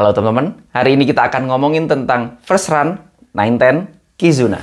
Halo teman-teman, hari ini kita akan ngomongin tentang first run, 910, Kizuna.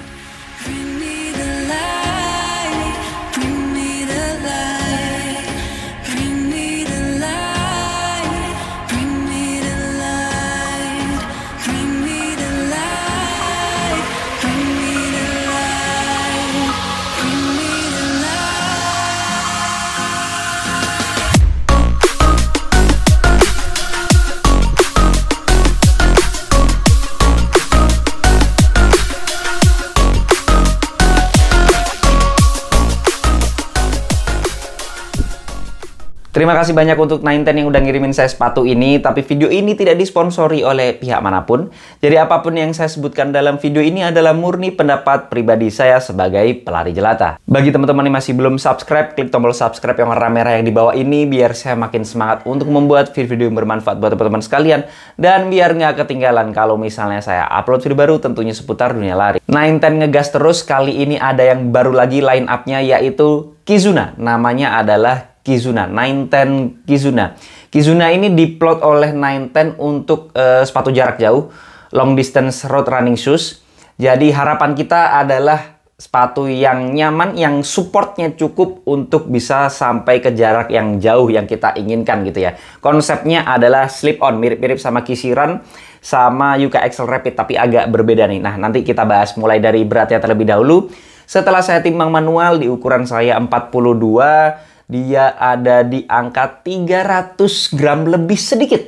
Terima kasih banyak untuk Ninten yang udah ngirimin saya sepatu ini, tapi video ini tidak disponsori oleh pihak manapun. Jadi apapun yang saya sebutkan dalam video ini adalah murni pendapat pribadi saya sebagai pelari jelata. Bagi teman-teman yang masih belum subscribe, klik tombol subscribe yang warna merah yang di bawah ini biar saya makin semangat untuk membuat video-video yang bermanfaat buat teman-teman sekalian dan biar nggak ketinggalan kalau misalnya saya upload video baru tentunya seputar dunia lari. Ninten ngegas terus, kali ini ada yang baru lagi line up-nya yaitu Kizuna. Namanya adalah Kizuna, 910 Kizuna. Kizuna ini diplot oleh 910 untuk uh, sepatu jarak jauh, long distance road running shoes. Jadi harapan kita adalah sepatu yang nyaman, yang supportnya cukup untuk bisa sampai ke jarak yang jauh yang kita inginkan gitu ya. Konsepnya adalah slip on, mirip-mirip sama kisiran sama Yuka Excel Rapid tapi agak berbeda nih. Nah, nanti kita bahas mulai dari beratnya terlebih dahulu. Setelah saya timbang manual di ukuran saya 42 dia ada di angka 300 gram lebih sedikit.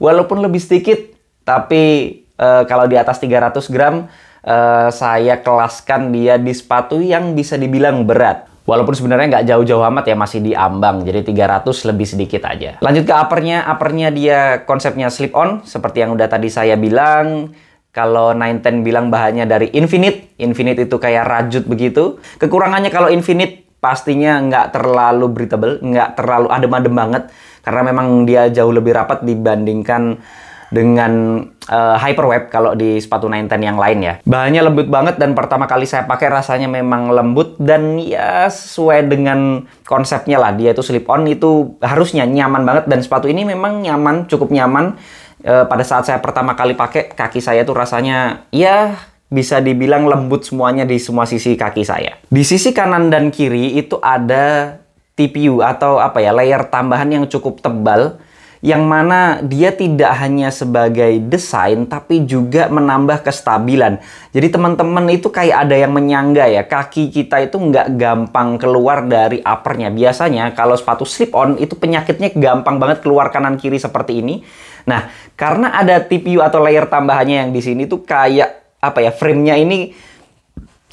Walaupun lebih sedikit, tapi e, kalau di atas 300 gram, e, saya kelaskan dia di sepatu yang bisa dibilang berat. Walaupun sebenarnya nggak jauh-jauh amat ya, masih di ambang. Jadi 300 lebih sedikit aja. Lanjut ke uppernya. Uppernya dia konsepnya slip on. Seperti yang udah tadi saya bilang. Kalau 910 bilang bahannya dari infinite. Infinite itu kayak rajut begitu. Kekurangannya kalau infinite pastinya nggak terlalu breathable, nggak terlalu adem-adem banget karena memang dia jauh lebih rapat dibandingkan dengan uh, eh, hyperweb kalau di sepatu 910 yang lain ya. Bahannya lembut banget dan pertama kali saya pakai rasanya memang lembut dan ya sesuai dengan konsepnya lah. Dia itu slip on itu harusnya nyaman banget dan sepatu ini memang nyaman, cukup nyaman. Uh, pada saat saya pertama kali pakai kaki saya tuh rasanya ya bisa dibilang lembut semuanya di semua sisi kaki saya. Di sisi kanan dan kiri itu ada TPU atau apa ya layer tambahan yang cukup tebal yang mana dia tidak hanya sebagai desain tapi juga menambah kestabilan. Jadi teman-teman itu kayak ada yang menyangga ya, kaki kita itu nggak gampang keluar dari uppernya. Biasanya kalau sepatu slip on itu penyakitnya gampang banget keluar kanan kiri seperti ini. Nah, karena ada TPU atau layer tambahannya yang di sini tuh kayak apa ya framenya ini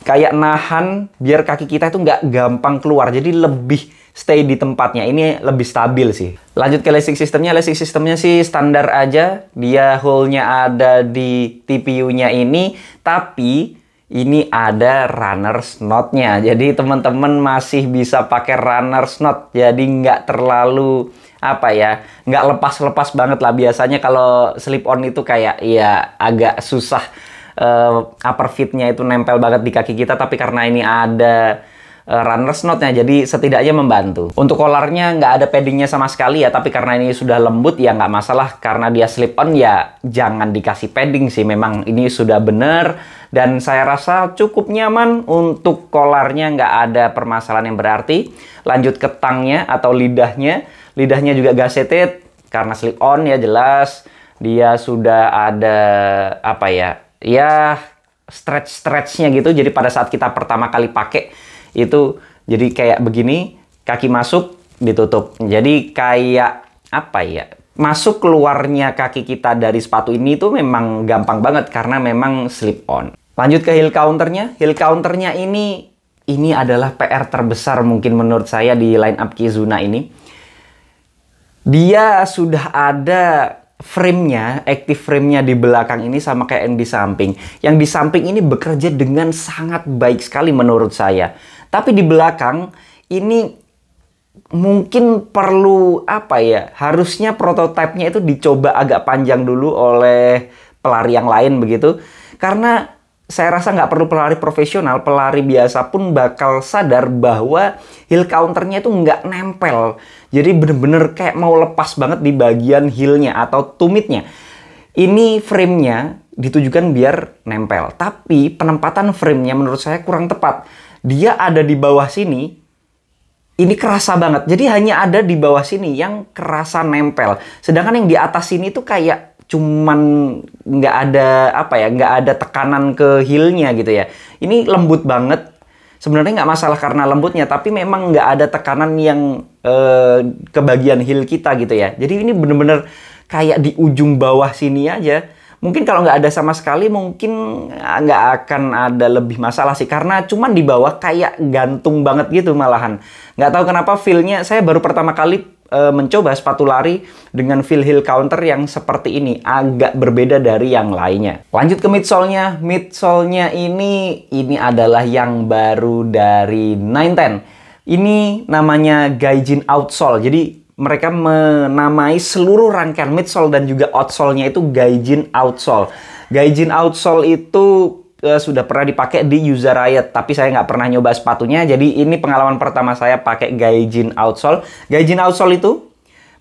kayak nahan biar kaki kita itu nggak gampang keluar jadi lebih stay di tempatnya ini lebih stabil sih lanjut ke lesik sistemnya lesik sistemnya sih standar aja dia hole-nya ada di TPU-nya ini tapi ini ada runner's knot-nya jadi teman-teman masih bisa pakai runner's knot jadi nggak terlalu apa ya nggak lepas-lepas banget lah biasanya kalau slip on itu kayak ya agak susah uh, upper fitnya itu nempel banget di kaki kita tapi karena ini ada uh, runner's knotnya jadi setidaknya membantu untuk kolarnya nggak ada paddingnya sama sekali ya tapi karena ini sudah lembut ya nggak masalah karena dia slip on ya jangan dikasih padding sih memang ini sudah benar dan saya rasa cukup nyaman untuk kolarnya nggak ada permasalahan yang berarti lanjut ke tangnya atau lidahnya lidahnya juga setit karena slip on ya jelas dia sudah ada apa ya ya stretch-stretchnya gitu. Jadi pada saat kita pertama kali pakai itu jadi kayak begini, kaki masuk ditutup. Jadi kayak apa ya? Masuk keluarnya kaki kita dari sepatu ini itu memang gampang banget karena memang slip on. Lanjut ke heel counternya. Heel counternya ini ini adalah PR terbesar mungkin menurut saya di line up Kizuna ini. Dia sudah ada frame-nya, active frame-nya di belakang ini sama kayak yang di samping. Yang di samping ini bekerja dengan sangat baik sekali menurut saya. Tapi di belakang ini mungkin perlu apa ya? Harusnya prototipenya itu dicoba agak panjang dulu oleh pelari yang lain begitu. Karena saya rasa nggak perlu pelari profesional, pelari biasa pun bakal sadar bahwa heel counternya itu nggak nempel. Jadi bener-bener kayak mau lepas banget di bagian heelnya atau tumitnya. Ini framenya ditujukan biar nempel. Tapi penempatan framenya menurut saya kurang tepat. Dia ada di bawah sini, ini kerasa banget. Jadi hanya ada di bawah sini yang kerasa nempel. Sedangkan yang di atas sini tuh kayak cuman nggak ada apa ya nggak ada tekanan ke heelnya gitu ya ini lembut banget sebenarnya nggak masalah karena lembutnya tapi memang nggak ada tekanan yang eh, ke bagian heel kita gitu ya jadi ini bener-bener kayak di ujung bawah sini aja mungkin kalau nggak ada sama sekali mungkin ah, nggak akan ada lebih masalah sih karena cuman di bawah kayak gantung banget gitu malahan nggak tahu kenapa feelnya saya baru pertama kali uh, mencoba sepatu lari dengan feel heel counter yang seperti ini, agak berbeda dari yang lainnya. Lanjut ke midsole-nya. Midsole-nya ini ini adalah yang baru dari 910. Ini namanya Gaijin Outsole. Jadi mereka menamai seluruh rangkaian midsole dan juga outsole-nya itu Gaijin Outsole. Gaijin Outsole itu uh, sudah pernah dipakai di user riot tapi saya nggak pernah nyoba sepatunya jadi ini pengalaman pertama saya pakai gaijin outsole gaijin outsole itu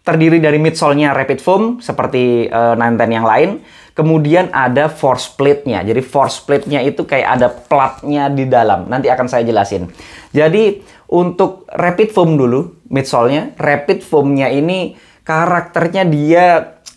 terdiri dari midsole-nya rapid foam seperti uh, nanten yang lain kemudian ada force plate-nya jadi force plate-nya itu kayak ada platnya di dalam nanti akan saya jelasin jadi untuk rapid foam dulu midsole-nya rapid foam-nya ini karakternya dia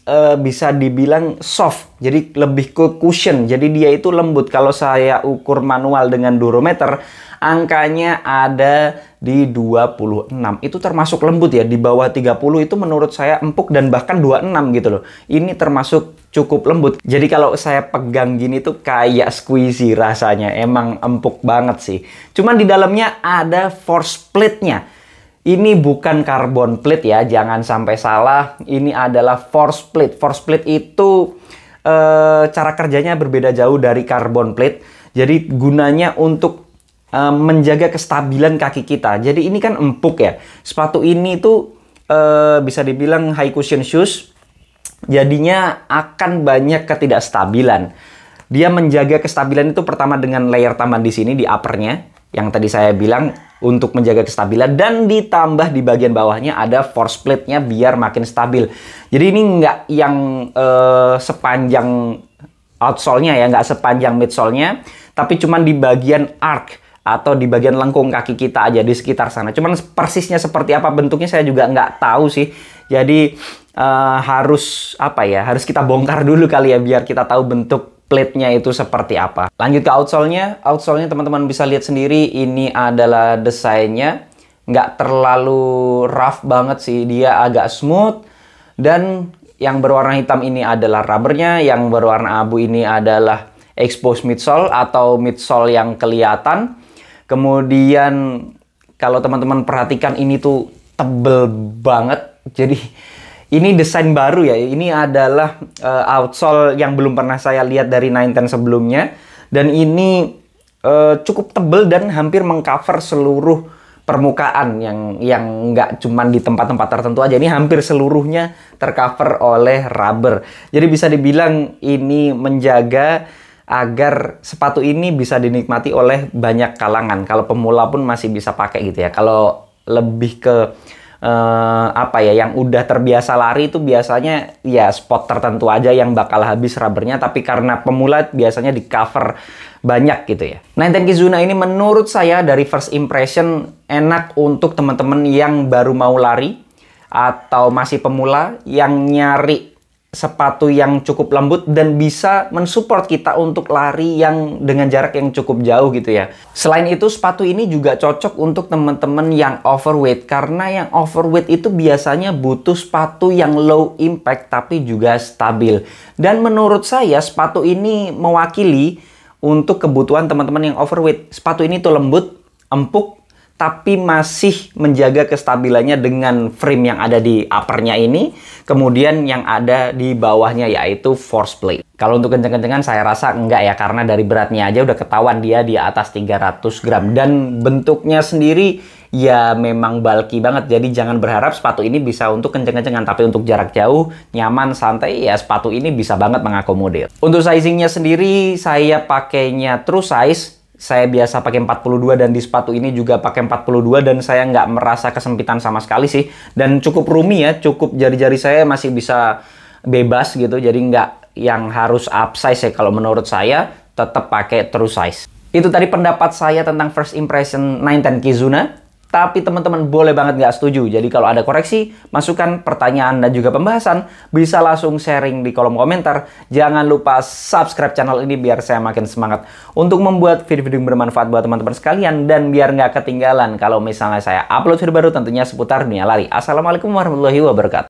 uh, bisa dibilang soft, jadi lebih ke cushion, jadi dia itu lembut. Kalau saya ukur manual dengan durometer, angkanya ada di 26. Itu termasuk lembut ya, di bawah 30 itu menurut saya empuk dan bahkan 26 gitu loh. Ini termasuk cukup lembut. Jadi kalau saya pegang gini tuh kayak squeezy rasanya, emang empuk banget sih. Cuman di dalamnya ada force plate-nya. Ini bukan carbon plate ya, jangan sampai salah. Ini adalah force plate. Force plate itu e, cara kerjanya berbeda jauh dari carbon plate. Jadi gunanya untuk e, menjaga kestabilan kaki kita. Jadi ini kan empuk ya. Sepatu ini tuh e, bisa dibilang high cushion shoes. Jadinya akan banyak ketidakstabilan. Dia menjaga kestabilan itu pertama dengan layer tambahan di sini di uppernya yang tadi saya bilang untuk menjaga kestabilan dan ditambah di bagian bawahnya ada force plate-nya biar makin stabil. Jadi ini nggak yang uh, sepanjang outsole-nya ya, nggak sepanjang midsole-nya, tapi cuman di bagian arc atau di bagian lengkung kaki kita aja di sekitar sana. Cuman persisnya seperti apa bentuknya saya juga nggak tahu sih. Jadi uh, harus apa ya? Harus kita bongkar dulu kali ya biar kita tahu bentuk plate-nya itu seperti apa. Lanjut ke outsole-nya. Outsole-nya teman-teman bisa lihat sendiri ini adalah desainnya. Nggak terlalu rough banget sih, dia agak smooth. Dan yang berwarna hitam ini adalah rubbernya, yang berwarna abu ini adalah exposed midsole atau midsole yang kelihatan. Kemudian kalau teman-teman perhatikan ini tuh tebel banget. Jadi ini desain baru ya. Ini adalah uh, outsole yang belum pernah saya lihat dari 910 sebelumnya. Dan ini uh, cukup tebel dan hampir mengcover seluruh permukaan yang yang nggak cuman di tempat-tempat tertentu aja. Ini hampir seluruhnya tercover oleh rubber. Jadi bisa dibilang ini menjaga agar sepatu ini bisa dinikmati oleh banyak kalangan. Kalau pemula pun masih bisa pakai gitu ya. Kalau lebih ke eh, apa ya yang udah terbiasa lari itu biasanya ya spot tertentu aja yang bakal habis rubbernya tapi karena pemula biasanya di cover banyak gitu ya. Nenten nah, Kizuna ini menurut saya dari first impression enak untuk teman-teman yang baru mau lari atau masih pemula yang nyari sepatu yang cukup lembut dan bisa mensupport kita untuk lari yang dengan jarak yang cukup jauh gitu ya. Selain itu sepatu ini juga cocok untuk teman-teman yang overweight karena yang overweight itu biasanya butuh sepatu yang low impact tapi juga stabil. Dan menurut saya sepatu ini mewakili untuk kebutuhan teman-teman yang overweight. Sepatu ini tuh lembut, empuk tapi masih menjaga kestabilannya dengan frame yang ada di uppernya ini, kemudian yang ada di bawahnya yaitu force plate. Kalau untuk kenceng-kencengan saya rasa enggak ya, karena dari beratnya aja udah ketahuan dia di atas 300 gram. Dan bentuknya sendiri ya memang bulky banget, jadi jangan berharap sepatu ini bisa untuk kenceng-kencengan. Tapi untuk jarak jauh, nyaman, santai, ya sepatu ini bisa banget mengakomodir. Untuk sizingnya sendiri, saya pakainya true size, saya biasa pakai 42 dan di sepatu ini juga pakai 42 dan saya nggak merasa kesempitan sama sekali sih dan cukup rumi ya cukup jari-jari saya masih bisa bebas gitu jadi nggak yang harus upsize ya kalau menurut saya tetap pakai true size itu tadi pendapat saya tentang first impression 910 Kizuna tapi teman-teman boleh banget nggak setuju. Jadi kalau ada koreksi, masukan, pertanyaan, dan juga pembahasan, bisa langsung sharing di kolom komentar. Jangan lupa subscribe channel ini biar saya makin semangat untuk membuat video-video yang bermanfaat buat teman-teman sekalian. Dan biar nggak ketinggalan kalau misalnya saya upload video baru tentunya seputar dunia lari. Assalamualaikum warahmatullahi wabarakatuh.